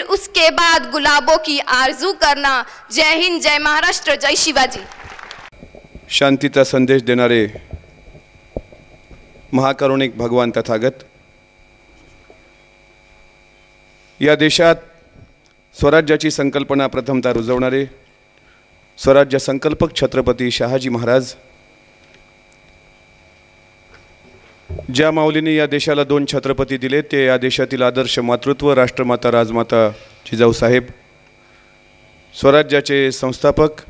फिर उसके बाद गुलाबों की आरजू करना जय हिंद जय महाराष्ट्र जय शिवाजी शांतीचा संदेश देणारे महाकरुणिक भगवान तथागत या देशात स्वराज्याची संकल्पना प्रथमता रुजवणारे स्वराज्य संकल्पक छत्रपती शहाजी महाराज ज्या माऊलीने या देशाला दोन छत्रपती दिले ते या देशातील आदर्श मातृत्व राष्ट्रमाता राजमाता जिजाऊसाहेब स्वराज्याचे संस्थापक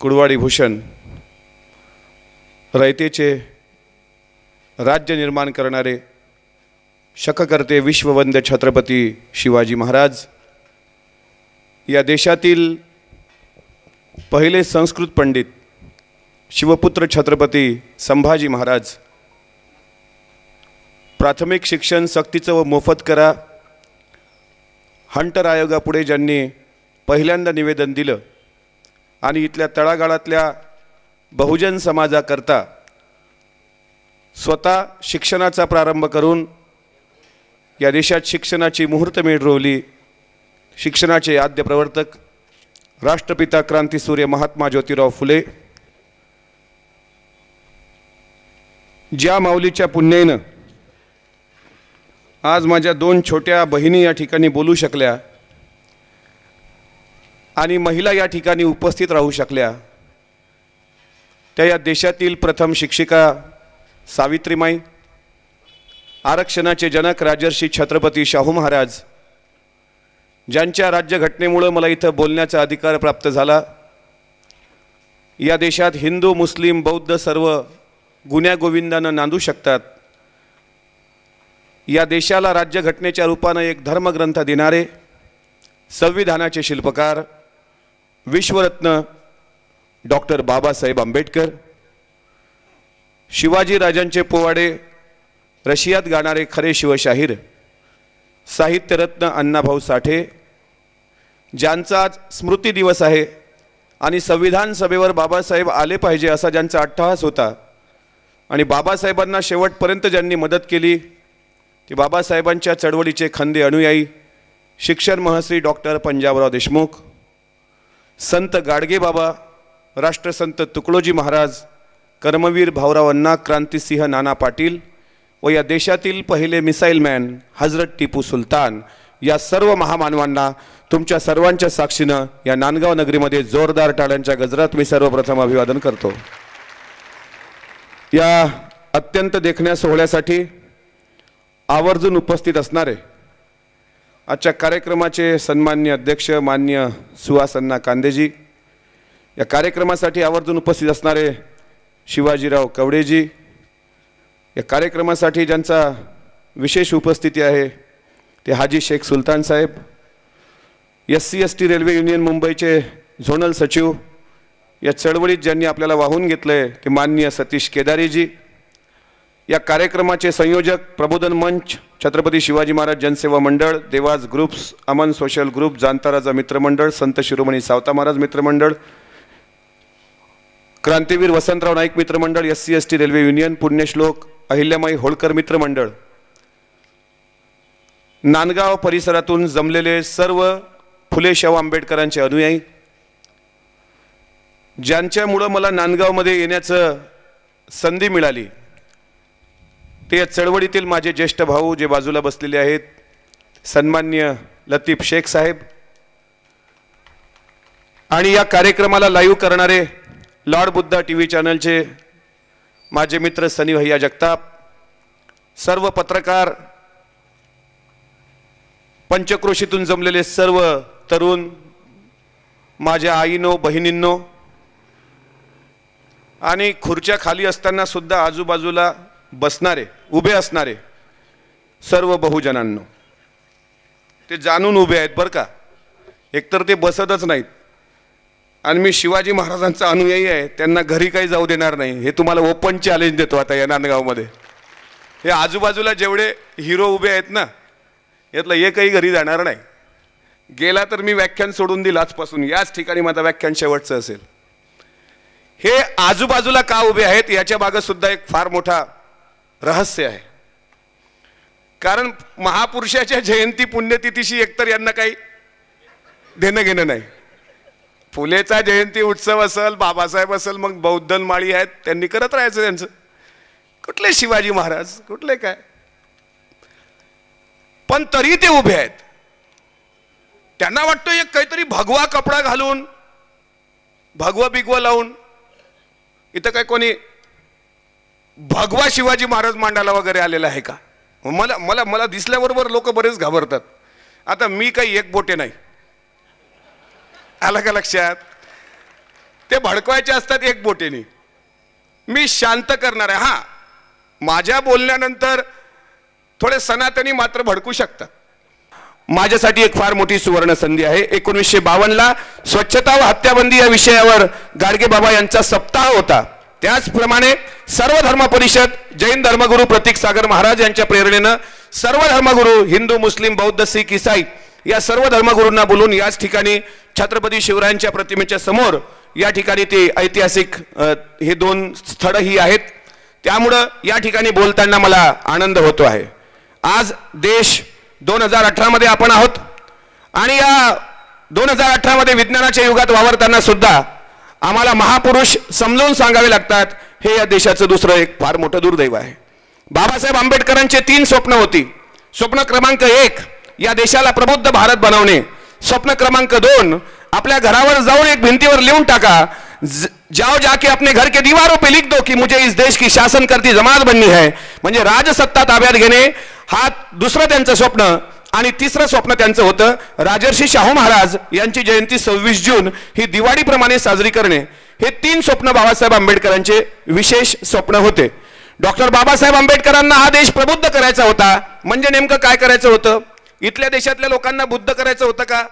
कुडवाडी भूषण रयतेचे राज्य निर्माण करणारे शककर्ते विश्ववंद छत्रपती शिवाजी महाराज या देशातील पहिले संस्कृत पंडित शिवपुत्र छत्रपती संभाजी महाराज प्राथमिक शिक्षण सक्तीचं व मोफत करा हंटर आयोगापुढे ज्यांनी पहिल्यांदा निवेदन दिलं आणि इथल्या तळागाळातल्या बहुजन समाजाकरता स्वतः शिक्षणाचा प्रारंभ करून या देशात शिक्षणाची मुहूर्त मिळवली शिक्षणाचे आद्य प्रवर्तक राष्ट्रपिता क्रांतीसूर्य महात्मा ज्योतिराव फुले ज्या माऊलीच्या पुण्याईनं आज माझ्या दोन छोट्या बहिणी या ठिकाणी बोलू शकल्या आणि महिला या ठिकाणी उपस्थित राहू शकल्या त्या या देशातील प्रथम शिक्षिका सावित्रीमाई आरक्षणाचे जनक राजर्षी छत्रपती शाहू महाराज ज्यांच्या राज्यघटनेमुळं मला इथं बोलण्याचा अधिकार प्राप्त झाला या देशात हिंदू मुस्लिम बौद्ध सर्व गुन्ह्यागोविंदानं नांदू शकतात या देशाला राज्यघटनेच्या रूपानं एक धर्मग्रंथ देणारे संविधानाचे शिल्पकार विश्वरत्न डॉक्टर बाबासाहेब आंबेडकर शिवाजीराजांचे पोवाडे रशियात गाणारे खरे शिवशाहीर साहित्यरत्न अण्णाभाऊ साठे ज्यांचा आज स्मृती दिवस आहे आणि संविधान सभेवर बाबासाहेब आले पाहिजे असा ज्यांचा अट्टहास होता आणि बाबासाहेबांना शेवटपर्यंत ज्यांनी मदत केली की बाबासाहेबांच्या चळवळीचे खंदे अनुयायी शिक्षण महश्री डॉक्टर पंजाबराव देशमुख संत गाडगेबाबा राष्ट्रसंत तुकडोजी महाराज कर्मवीर भाऊराव अण्णा क्रांतिसिंह नाना पाटील व या देशातील पहिले मिसाईल मॅन हजरत टिपू सुलतान या सर्व महामानवांना तुमच्या सर्वांच्या साक्षीनं या नांदगाव नगरीमध्ये जोरदार टाळ्यांच्या गजरात मी सर्वप्रथम अभिवादन करतो या अत्यंत देखण्या सोहळ्यासाठी आवर्जून उपस्थित असणारे आजच्या कार्यक्रमाचे सन्मान्य अध्यक्ष मान्य सुहासन्ना कांदेजी या कार्यक्रमासाठी आवर्जून उपस्थित असणारे शिवाजीराव कवडेजी या कार्यक्रमासाठी ज्यांचा विशेष उपस्थिती आहे ते Haji Sheikh Sultan Saheb S C S T railway union मुंबईचे झोनल सचिव या चळवळीत ज्यांनी आपल्याला वाहून घेतलं आहे ते मान्य सतीश केदारीजी या कार्यक्रमाचे संयोजक प्रबोधन मंच छत्रपती शिवाजी महाराज जनसेवा मंडळ देवाज ग्रुप्स अमन सोशल ग्रुप जांताराजा मित्रमंडळ संत शिरोमणी सावता महाराज मित्रमंडळ क्रांतीवीर वसंतराव नाईक मित्रमंडळ S C S T railway union पुण्यश्लोक अहिल्यामाई होळकर मित्रमंडळ नांदगाव परिसरातून जमलेले सर्व फुले शाहू आंबेडकरांचे अनुयायी ज्यांच्यामुळं मला नांदगावमध्ये येण्याचं संधी मिळाली ते या चळवळीतील माझे ज्येष्ठ भाऊ जे बाजूला बसलेले आहेत सन्मान्य लतीफ शेख साहेब आणि या कार्यक्रमाला लाईव्ह करणारे लॉर्ड बुद्धा टी व्ही चॅनलचे माझे मित्र सनी भैया जगताप सर्व पत्रकार पंचक्रोशीतून जमलेले सर्व तरुण माझ्या आईनो बहिणींनो आणि खुर्च्या खाली असताना सुद्धा आजूबाजूला बसणारे उभे असणारे सर्व बहुजनांनो ते जाणून उभे आहेत बरं का एकतर ते बसतच नाहीत आणि मी शिवाजी महाराजांचा अनुयायी आहे त्यांना घरी काही जाऊ देणार नाही हे तुम्हाला ओपन चॅलेंज देतो आता या नांदगावमध्ये हे आजूबाजूला जेवढे हिरो उभे आहेत ना यातलं हे काही घरी जाणार नाही गेला तर मी व्याख्यान सोडून दिलं आजपासून याच ठिकाणी माझं व्याख्यान शेवटचं असेल हे आजूबाजूला का उभे आहेत याच्या सुद्धा एक फार मोठा रहस्य आहे कारण महापुरुषाच्या जयंती पुण्यतिथीशी एकतर यांना काही देणं घेणं नाही फुलेचा जयंती उत्सव असेल बाबासाहेब असेल मग बौद्धन माळी आहेत त्यांनी करत राहायचं त्यांचं कुठले शिवाजी महाराज कुठले काय पण तरी ते उभे आहेत त्यांना वाटतं एक काहीतरी भगवा कपडा घालून भगवा बिगवा लावून इथं काय कोणी भगवा शिवाजी महाराज मांडायला वगैरे आलेला आहे का मला मला मला दिसल्याबरोबर लोक बरेच घाबरतात आता मी काही एक बोटे नाही आला का लक्षात ते भडकवायचे असतात एक बोटेने मी शांत करणार आहे हां माझ्या बोलण्यानंतर थोडे सनातनी मात्र भडकू शकतात माझ्यासाठी एक फार मोठी सुवर्ण संधी आहे एकोणीसशे बावन्नला स्वच्छता व हत्याबंदी या विषयावर गाडगे बाबा यांचा सप्ताह होता त्याचप्रमाणे सर्व धर्म परिषद जैन धर्मगुरू प्रतीक सागर महाराज यांच्या प्रेरणेनं सर्व धर्मगुरू हिंदू मुस्लिम बौद्ध सिख इसाई या सर्व धर्मगुरूंना बोलून याच ठिकाणी छत्रपती शिवरायांच्या प्रतिमेच्या समोर या ठिकाणी ते ऐतिहासिक हे दोन स्थळ ही आहेत त्यामुळं या ठिकाणी बोलताना मला आनंद होतो आहे आज देश दोन हजार अठरामध्ये आपण आहोत आणि या दोन हजार अठरामध्ये विज्ञानाच्या युगात वावरताना सुद्धा आम्हाला महापुरुष समजून सांगावे लागतात हे या देशाचं दुसरं एक फार मोठं दुर्दैव आहे बाबासाहेब आंबेडकरांचे तीन स्वप्न होती स्वप्न क्रमांक एक या देशाला प्रबुद्ध भारत बनवणे स्वप्न क्रमांक दोन आपल्या घरावर जाऊन एक भिंतीवर लिहून टाका जाओ जाके अपने घर के दीवारों पे लिख दो कि मुझे इस देश की शासन करती जमात बननी है म्हणजे राजसत्ता ताब्यात घेणे हा दुसरं त्यांचं स्वप्न आणि तिसरं स्वप्न त्यांचं होतं राजर्षी शाहू महाराज यांची जयंती सव्वीस जून ही दिवाळीप्रमाणे साजरी करणे हे तीन स्वप्न बाबासाहेब आंबेडकरांचे विशेष स्वप्न होते डॉक्टर बाबासाहेब आंबेडकरांना हा देश प्रबुद्ध करायचा होता म्हणजे नेमकं काय करायचं होतं इथल्या देशातल्या लोकांना बुद्ध करायचं होतं का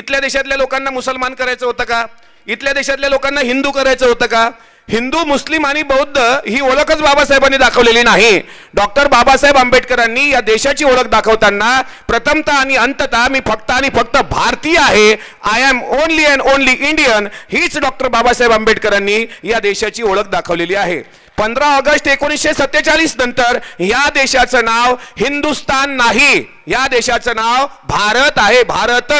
इथल्या देशातल्या लोकांना मुसलमान करायचं होतं का इथल्या देशातल्या लोकांना हिंदू करायचं होतं का हिंदू मुस्लिम आणि बौद्ध ही ओळखच बाबासाहेबांनी दाखवलेली नाही डॉक्टर बाबासाहेब आंबेडकरांनी या देशाची ओळख दाखवताना प्रथमता आणि अंतता मी फक्त आणि फक्त भारतीय आहे I am only and only Indian हीच डॉक्टर बाबासाहेब आंबेडकरांनी या देशाची ओळख दाखवलेली आहे पंधरा ऑगस्ट एकोणीसशे सत्तेचाळीस नंतर या देशाचं नाव हिंदुस्तान नाही या देशाचं नाव भारत आहे भारत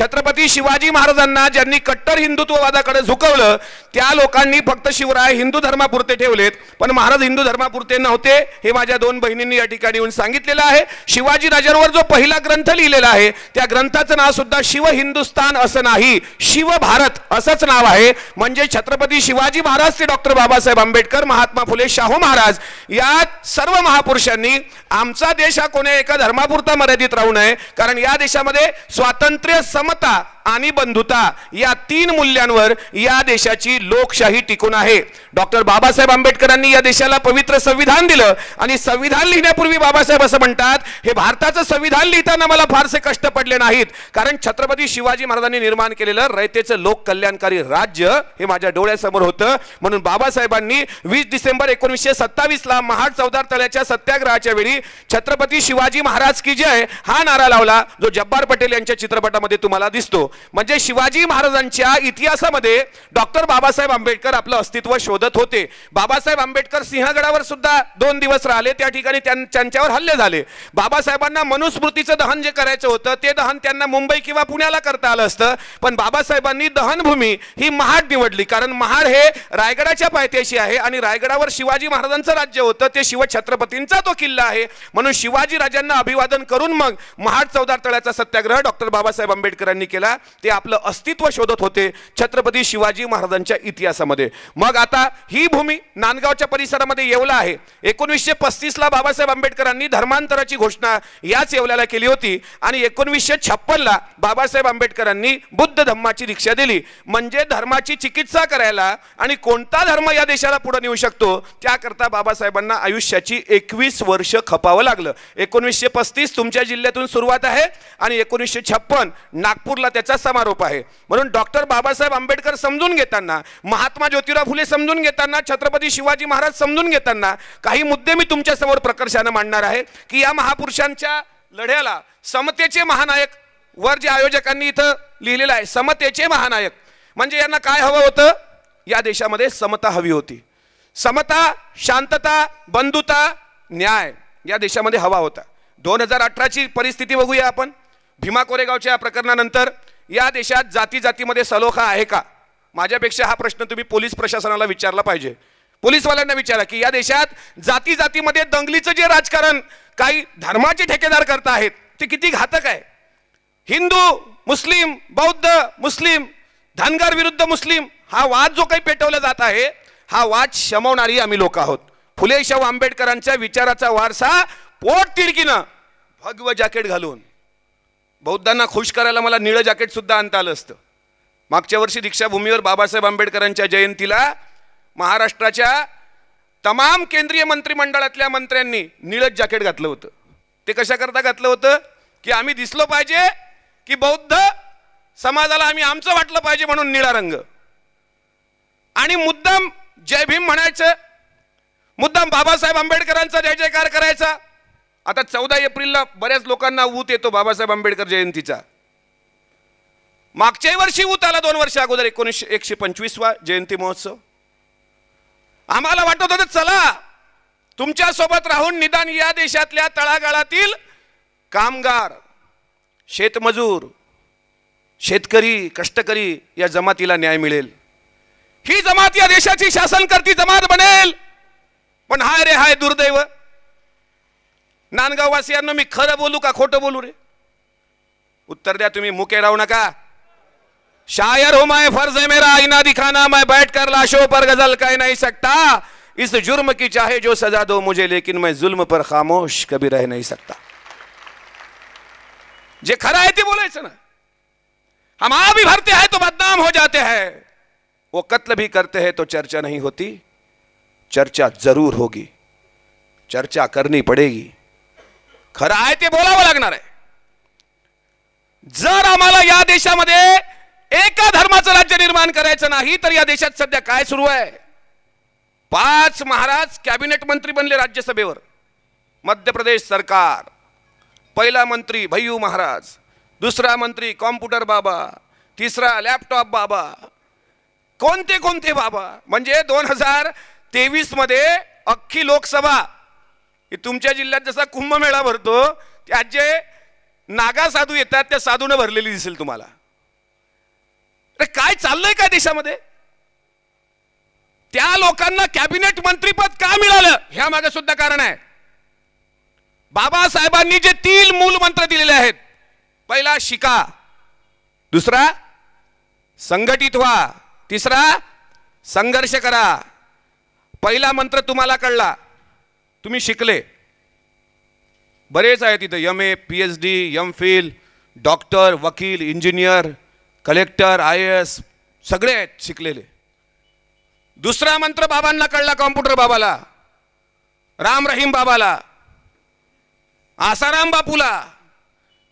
छत्रपती शिवाजी महाराजांना ज्यांनी कट्टर हिंदुत्ववादाकडे झुकवलं त्या लोकांनी फक्त शिवराय हिंदू धर्मापुरते ठेवलेत पण महाराज हिंदू धर्मापुरते नव्हते हे माझ्या दोन बहिणींनी या ठिकाणी येऊन सांगितलेलं आहे शिवाजी राजांवर जो पहिला ग्रंथ लिहिलेला आहे त्या ग्रंथाचं नाव सुद्धा शिव हिंदुस्थान असं नाही शिव भारत असंच नाव आहे म्हणजे छत्रपती शिवाजी महाराज ते डॉक्टर बाबासाहेब आंबेडकर महात्मा फुले शाहू महाराज या सर्व महापुरुषांनी आमचा देश हा कोणी एका धर्मापुरता मर्यादित राहू नये कारण या देशामध्ये स्वातंत्र्य matar. आणि बंधुता या तीन मूल्यांवर या देशाची लोकशाही टिकून आहे डॉक्टर बाबासाहेब आंबेडकरांनी या देशाला पवित्र संविधान दिलं आणि संविधान लिहिण्यापूर्वी बाबासाहेब असं म्हणतात हे भारताचं संविधान लिहिताना मला फारसे कष्ट पडले नाहीत कारण छत्रपती शिवाजी महाराजांनी निर्माण केलेलं रयतेचं लोककल्याणकारी राज्य हे माझ्या डोळ्यासमोर होतं म्हणून बाबासाहेबांनी वीस डिसेंबर एकोणीसशे सत्तावीसला महाड चौदार तळ्याच्या सत्याग्रहाच्या वेळी छत्रपती शिवाजी महाराज की जय हा नारा लावला जो जब्बार पटेल यांच्या चित्रपटामध्ये तुम्हाला दिसतो म्हणजे शिवाजी महाराजांच्या इतिहासामध्ये डॉक्टर बाबासाहेब आंबेडकर आपलं अस्तित्व शोधत होते बाबासाहेब आंबेडकर सिंहगडावर सुद्धा दोन दिवस राहिले त्या ठिकाणी त्यांच्यावर हल्ले झाले बाबासाहेबांना मनुस्मृतीचं दहन जे करायचं होतं ते दहन त्यांना मुंबई किंवा पुण्याला करता आलं असतं पण बाबासाहेबांनी दहनभूमी ही महाड निवडली कारण महाड हे रायगडाच्या पायथ्याशी आहे आणि रायगडावर शिवाजी महाराजांचं राज्य होतं ते शिवछत्रपतींचा तो किल्ला आहे म्हणून शिवाजी राजांना अभिवादन करून मग महाड चौदार तळ्याचा सत्याग्रह डॉक्टर बाबासाहेब आंबेडकरांनी केला ते आपलं अस्तित्व शोधत होते छत्रपती शिवाजी महाराजांच्या इतिहासामध्ये मग आता ही भूमी नांदगावच्या परिसरामध्ये येवला आहे एकोणीसशे पस्तीसला बाबासाहेब आंबेडकरांनी धर्मांतराची घोषणा याच येवल्याला केली होती आणि एकोणीसशे छप्पनला बाबासाहेब आंबेडकरांनी बुद्ध धम्माची दीक्षा दिली म्हणजे धर्माची चिकित्सा करायला आणि कोणता धर्म या देशाला पुढे नेऊ शकतो त्याकरता बाबासाहेबांना आयुष्याची एकवीस वर्ष खपावं लागलं एकोणीसशे पस्तीस तुमच्या जिल्ह्यातून सुरुवात आहे आणि एकोणीसशे छप्पन नागपूरला त्याचा समारोप आहे म्हणून डॉक्टर बाबासाहेब आंबेडकर समजून घेताना महात्मा ज्योतिराव फुले समजून घेताना छत्रपती शिवाजी महाराज समजून घेताना काही मुद्दे मी तुमच्या समोर प्रकर्षाने मांडणार आहे की या महापुरुषांच्या लढ्याला समतेचे महानायक वर जे आयोजकांनी इथं लिहिलेलं आहे समतेचे महानायक म्हणजे यांना काय हवं होतं या देशामध्ये समता हवी होती समता शांतता बंधुता न्याय या देशामध्ये हवा होता दोन हजार अठराची परिस्थिती बघूया आपण भीमा कोरेगावच्या प्रकरणानंतर या देशात जाती जातीमध्ये सलोखा आहे का माझ्यापेक्षा हा प्रश्न तुम्ही पोलीस प्रशासनाला विचारला पाहिजे पोलिसवाल्यांना विचारा की या देशात जाती जातीमध्ये दंगलीचं जे राजकारण काही धर्माचे ठेकेदार करत आहेत ते किती घातक आहे हिंदू मुस्लिम बौद्ध मुस्लिम धनगर विरुद्ध मुस्लिम हा वाद जो काही पेटवला जात आहे हा वाद शमवणारी आम्ही लोक आहोत फुले शाहू आंबेडकरांच्या विचाराचा वारसा पोट तिडकीनं भगव जॅकेट घालून बौद्धांना खुश करायला मला निळं सुद्धा आणता आलं असतं मागच्या वर्षी दीक्षाभूमीवर बाबासाहेब आंबेडकरांच्या जयंतीला महाराष्ट्राच्या तमाम केंद्रीय मंत्रिमंडळातल्या मंत्र्यांनी निळच जॅकेट घातलं होतं ते कशाकरता घातलं होतं की आम्ही दिसलो पाहिजे की बौद्ध समाजाला आम्ही आमचं वाटलं पाहिजे म्हणून निळा रंग आणि मुद्दाम जय भीम म्हणायचं मुद्दाम बाबासाहेब आंबेडकरांचा जय जयकार करायचा आता चौदा एप्रिलला बऱ्याच लोकांना ऊत येतो बाबासाहेब आंबेडकर जयंतीचा मागच्याही वर्षी ऊत आला दोन वर्ष अगोदर एकोणीसशे एकशे पंचवीसवा जयंती महोत्सव आम्हाला वाटत होतं चला तुमच्यासोबत राहून निदान या देशातल्या तळागाळातील कामगार शेतमजूर शेतकरी कष्टकरी या जमातीला न्याय मिळेल ही जमात या देशाची शासन करती जमात बनेल पण हाय रे हाय दुर्दैव नांदगाववासियांना मी खर बोलू का खोट बोलू रे उत्तर दिया तुम्हें मुके राहू नका शायर हो मैं फर्ज है मेरा आईना दिखाना मैं बैठकर लाशों पर गजल कह नहीं सकता इस जुर्म की चाहे जो सजा दो मुझे लेकिन मैं जुल्म पर खामोश कभी रह नहीं सकता जे खरा है बोले ना हम आ भी भरते हैं तो बदनाम हो जाते हैं वो कत्ल भी करते हैं तो चर्चा नहीं होती चर्चा जरूर होगी चर्चा करनी पड़ेगी खरं आहे ते बोलावं लागणार आहे जर आम्हाला या देशामध्ये एका धर्माचं राज्य निर्माण करायचं नाही तर या देशात सध्या काय सुरू आहे पाच महाराज कॅबिनेट मंत्री बनले राज्यसभेवर मध्य प्रदेश सरकार पहिला मंत्री भैयू महाराज दुसरा मंत्री कॉम्प्युटर बाबा तिसरा लॅपटॉप बाबा कोणते कोणते बाबा म्हणजे दोन हजार तेवीसमध्ये अख्खी लोकसभा की तुमच्या जिल्ह्यात जसा कुंभमेळा भरतो त्यात जे नागा साधू येतात त्या साधूनं भरलेली दिसेल तुम्हाला अरे काय चाललंय काय देशामध्ये त्या लोकांना कॅबिनेट मंत्रीपद का मिळालं ह्या मागे सुद्धा कारण आहे बाबासाहेबांनी जे तीन मूल मंत्र दिलेले आहेत पहिला शिका दुसरा संघटित व्हा तिसरा संघर्ष करा पहिला मंत्र तुम्हाला कळला तुम्ही शिकले बरेच आहेत तिथे M A P H D M phil doctor वकील इंजिनियर कलेक्टर आय एस सगळे आहेत शिकलेले दुसरा मंत्र बाबांना कळला कॉम्प्युटर बाबाला राम रहीम बाबाला आसाराम बापूला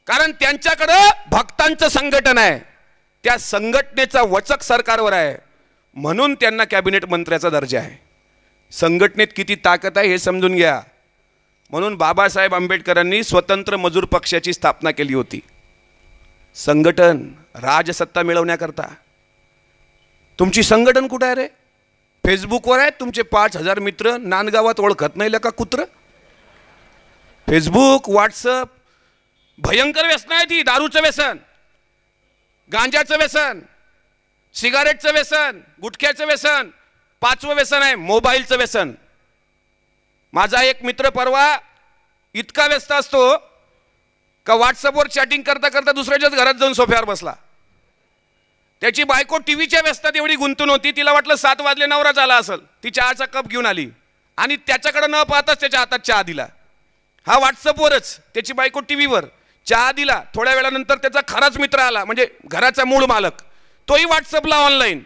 कारण त्यांच्याकडं भक्तांचं संघटन आहे त्या संघटनेचा वचक सरकारवर आहे म्हणून त्यांना कॅबिनेट मंत्र्याचा दर्जा आहे संघटनेत किती ताकद आहे हे समजून घ्या म्हणून बाबासाहेब आंबेडकरांनी स्वतंत्र मजूर पक्षाची स्थापना केली होती संघटन राजसत्ता मिळवण्याकरता तुमची संघटन कुठं आहे रे फेसबुकवर आहेत तुमचे पाच हजार मित्र नांदगावात ओळखत नाही का कुत्र फेसबुक व्हॉट्सअप भयंकर व्यसन आहे ती दारूचं व्यसन गांजाचं व्यसन सिगारेटचं व्यसन गुटख्याचं व्यसन पाचवं व्यसन आहे मोबाईलचं व्यसन माझा एक मित्र परवा इतका व्यस्त असतो का व्हॉट्सअपवर चॅटिंग करता करता दुसऱ्याच्याच घरात जाऊन सोफ्यावर बसला त्याची बायको टी व्हीच्या व्यस्तात एवढी गुंतून होती तिला वाटलं सात वाजले नवराच आला असेल ती चहाचा कप घेऊन आली आणि त्याच्याकडे न पाहताच त्याच्या हातात चहा दिला हा व्हॉट्सअपवरच त्याची बायको टी व्हीवर चहा दिला थोड्या वेळानंतर त्याचा खराच मित्र आला म्हणजे घराचा मूळ मालक तोही व्हॉट्सअपला ऑनलाईन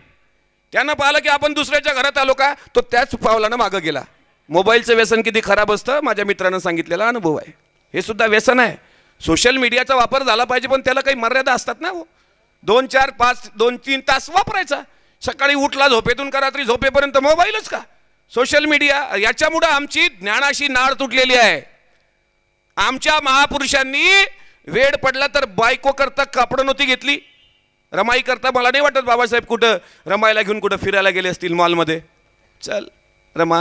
त्यांना पाहिलं की आपण दुसऱ्याच्या घरात आलो का तो त्याच पावलानं मागं गेला मोबाईलचं व्यसन किती खराब असतं माझ्या मित्रानं सांगितलेला अनुभव आहे हे सुद्धा व्यसन आहे सोशल मीडियाचा वापर झाला पाहिजे पण त्याला काही मर्यादा असतात ना हो दोन चार पाच दोन तीन तास वापरायचा सकाळी उठला झोपेतून का रात्री झोपेपर्यंत मोबाईलच का सोशल मीडिया याच्यामुळं आमची ज्ञानाशी नाळ तुटलेली आहे आमच्या महापुरुषांनी वेळ पडला तर बायको करता कपडं नव्हती घेतली रमाई करता मला नाही वाटत बाबासाहेब कुठं रमायला घेऊन कुठं फिरायला गेले असतील मॉलमध्ये चल रमा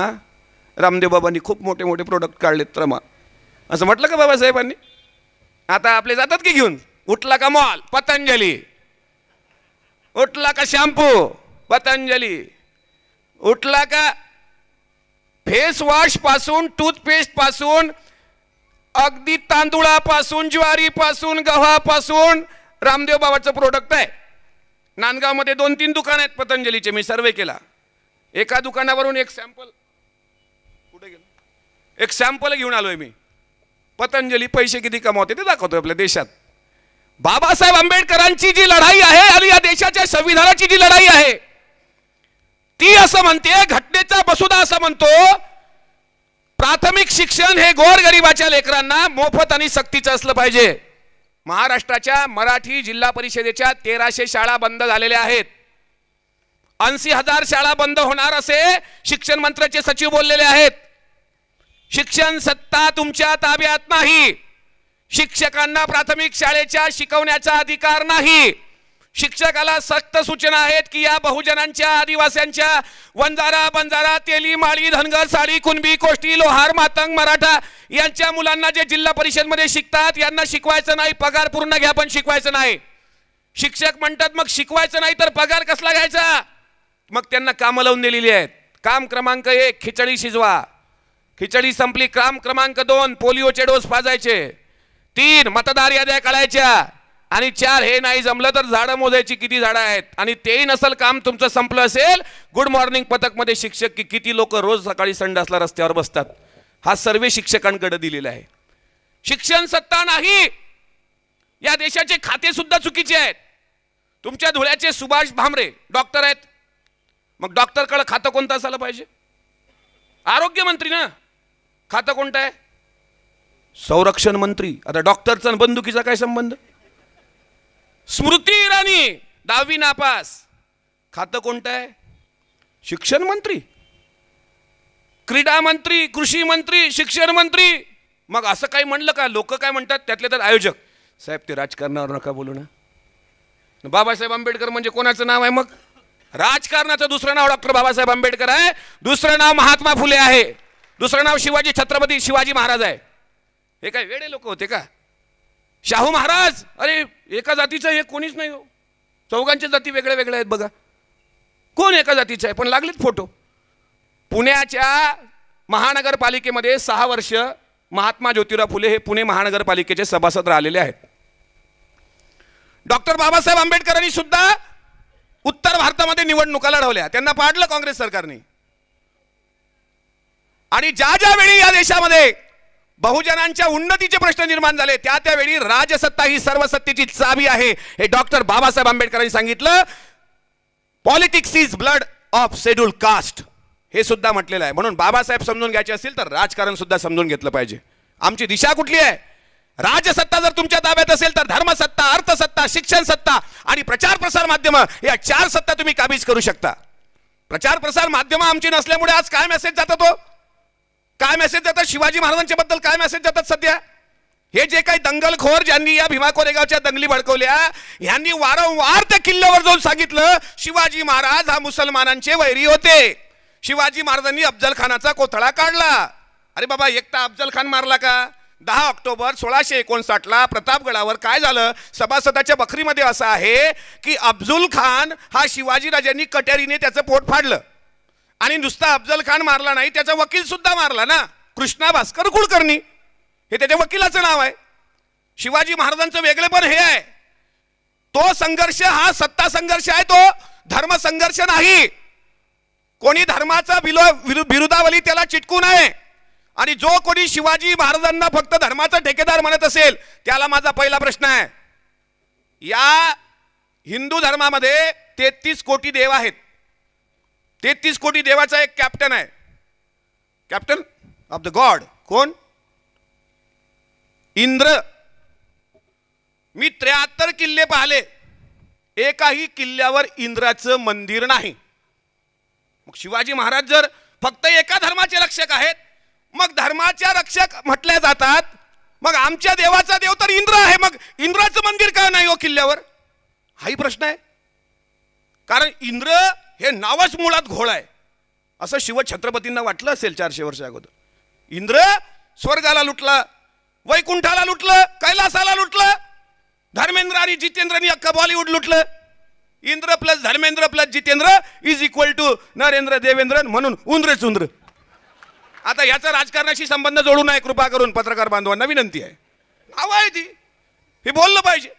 रामदेव बाबांनी खूप मोठे मोठे प्रोडक्ट काढलेत रमा असं म्हटलं का बाबासाहेबांनी आता आपले जातात की घेऊन उठला का मॉल पतंजली उठला का शॅम्पू पतंजली उठला का फेस वॉश पासून टूथपेस्ट पासून अगदी तांदुळापासून ज्वारीपासून गव्हापासून रामदेव बाबाचं प्रोडक्ट आहे नांदगावमध्ये दोन तीन दुकानं आहेत पतंजलीचे मी सर्वे केला एका दुकानावरून एक सॅम्पल कुठे गेलो एक सॅम्पल घेऊन आलो मी पतंजली पैसे किती कमावते ते दाखवतोय आपल्या देशात बाबासाहेब आंबेडकरांची जी लढाई आहे आणि या देशाच्या संविधानाची जी लढाई आहे ती असं म्हणते घटनेचा बसुदा असं म्हणतो प्राथमिक शिक्षण हे गरीबाच्या लेकरांना मोफत आणि सक्तीचं असलं पाहिजे महाराष्ट्राच्या मराठी जिल्हा परिषदेच्या तेराशे शाळा बंद झालेल्या आहेत ऐंशी हजार शाळा बंद होणार असे शिक्षण मंत्र्याचे सचिव बोललेले आहेत शिक्षण सत्ता तुमच्या ताब्यात नाही शिक्षकांना प्राथमिक शाळेच्या शिकवण्याचा अधिकार नाही शिक्षकाला सक्त सूचना आहेत की या बहुजनांच्या आदिवास्यांच्या वंजारा बंजारा तेली माळी धनगर साडी कुणबी कोष्टी लोहार मातंग मराठा यांच्या मुलांना जे जिल्हा परिषदमध्ये शिकतात यांना शिकवायचं नाही पगार पूर्ण घ्या पण शिकवायचं नाही शिक्षक म्हणतात मग शिकवायचं नाही तर पगार कसला घ्यायचा मग त्यांना कामं लावून दिलेली आहेत काम क्रमांक एक खिचडी शिजवा खिचडी संपली काम क्रमांक दोन पोलिओचे डोस पाजायचे तीन मतदार याद्या काढायच्या आणि चार हे नाही जमलं तर झाडं मोजायची किती झाडं आहेत आणि तेही नसल काम तुमचं संपलं असेल गुड मॉर्निंग पथकमध्ये शिक्षक की किती लोक रोज सकाळी संडासला रस्त्यावर बसतात हा सर्वे शिक्षकांकडे दिलेला आहे शिक्षण सत्ता नाही या देशाचे खाते सुद्धा चुकीचे आहेत तुमच्या धुळ्याचे सुभाष भामरे डॉक्टर आहेत मग डॉक्टरकडे खातं कोणतं असायला पाहिजे आरोग्य मंत्री ना खातं कोणतं आहे संरक्षण मंत्री आता डॉक्टरचा बंदुकीचा काय संबंध स्मृती इराणी दहावी नापास खातं कोणतं आहे शिक्षण मंत्री क्रीडा मंत्री कृषी मंत्री शिक्षण मंत्री मग असं काही म्हणलं का लोक काय म्हणतात त्यातले तर आयोजक साहेब ते राजकारणावर नका बोलू ना बाबासाहेब आंबेडकर म्हणजे कोणाचं नाव आहे मग राजकारणाचं दुसरं नाव डॉक्टर बाबासाहेब आंबेडकर आहे दुसरं नाव महात्मा फुले आहे दुसरं नाव शिवाजी छत्रपती शिवाजी महाराज आहे हे काय वेडे लोक होते का शाहू महाराज अरे एका जातीचं हे कोणीच नाही हो चौघांच्या जाती वेगळ्या वेगळ्या आहेत बघा कोण एका जातीचं आहे पण लागलेच फोटो पुण्याच्या महानगरपालिकेमध्ये सहा वर्ष महात्मा ज्योतिराव फुले हे पुणे महानगरपालिकेचे सभासद राहिलेले आहेत डॉक्टर बाबासाहेब आंबेडकरांनी सुद्धा उत्तर भारतामध्ये निवडणुका लढवल्या त्यांना पाडलं काँग्रेस सरकारने आणि ज्या वेळी या देशामध्ये बहुजनांच्या उन्नतीचे प्रश्न निर्माण झाले त्या त्यावेळी राजसत्ता ही सर्वसत्तेची चावी आहे हे डॉक्टर बाबासाहेब आंबेडकरांनी सांगितलं politics is blood of schedule caste हे सुद्धा म्हटलेलं आहे म्हणून बाबासाहेब समजून घ्यायचे असतील तर राजकारण सुद्धा समजून घेतलं पाहिजे आमची दिशा कुठली आहे राजसत्ता जर तुमच्या ताब्यात असेल तर धर्मसत्ता अर्थसत्ता शिक्षण सत्ता आणि प्रचार प्रसार माध्यम या चार सत्ता तुम्ही काबीज करू शकता प्रचार प्रसार माध्यम आमची नसल्यामुळे आज काय मेसेज जातो तो काय मेसेज देतात शिवाजी महाराजांच्या बद्दल काय मेसेज देतात सध्या हे जे काही दंगलखोर ज्यांनी या भीमा कोरेगावच्या दंगली भडकवल्या यांनी वारंवार त्या किल्ल्यावर जाऊन सांगितलं शिवाजी महाराज हा मुसलमानांचे वैरी होते शिवाजी महाराजांनी अफजल खानाचा कोथळा काढला अरे बाबा एकटा अफजल खान मारला का दहा ऑक्टोबर सोळाशे एकोणसाठला प्रतापगडावर काय झालं सभासदाच्या बखरीमध्ये असं आहे की अफजुल खान हा शिवाजीराजांनी कट्यारीने त्याचं पोट फाडलं आणि नुसता अफजल खान मारला नाही त्याचा वकील सुद्धा मारला ना कृष्णा भास्कर कुलकर्णी हे त्याच्या वकिलाचं नाव आहे शिवाजी महाराजांचं पण हे आहे तो संघर्ष हा सत्ता संघर्ष आहे तो धर्म संघर्ष नाही कोणी धर्माचा बिरुदावली त्याला चिटकू नये आणि जो कोणी शिवाजी महाराजांना फक्त धर्माचा ठेकेदार म्हणत असेल त्याला माझा पहिला प्रश्न आहे या हिंदू धर्मामध्ये तेहतीस कोटी देव आहेत तेहतीस कोटी देवाचा एक कॅप्टन आहे कॅप्टन ऑफ द गॉड कोण इंद्र मी त्र्याहत्तर किल्ले पाहिले एकाही किल्ल्यावर इंद्राचं मंदिर नाही मग शिवाजी महाराज जर फक्त एका धर्माचे रक्षक आहेत मग धर्माच्या रक्षक म्हटल्या जातात मग आमच्या देवाचा देव तर इंद्र आहे मग इंद्राचं मंदिर का नाही हो किल्ल्यावर हाही प्रश्न आहे कारण इंद्र हे नावच मुळात घोळ आहे असं शिव छत्रपतींना वाटलं असेल चारशे वर्ष अगोदर इंद्र स्वर्गाला लुटला वैकुंठाला लुटलं कैलासाला लुटलं धर्मेंद्र आणि आणि अख्खा बॉलिवूड लुटलं Indra plus Dharmendra plus Jitendra is equal to Narendra देवेंद्रन म्हणून उंद्रच उंद्र आता याचा राजकारणाशी संबंध जोडू नये कृपा करून पत्रकार बांधवांना विनंती आहे नाव आहे ती हे बोललं पाहिजे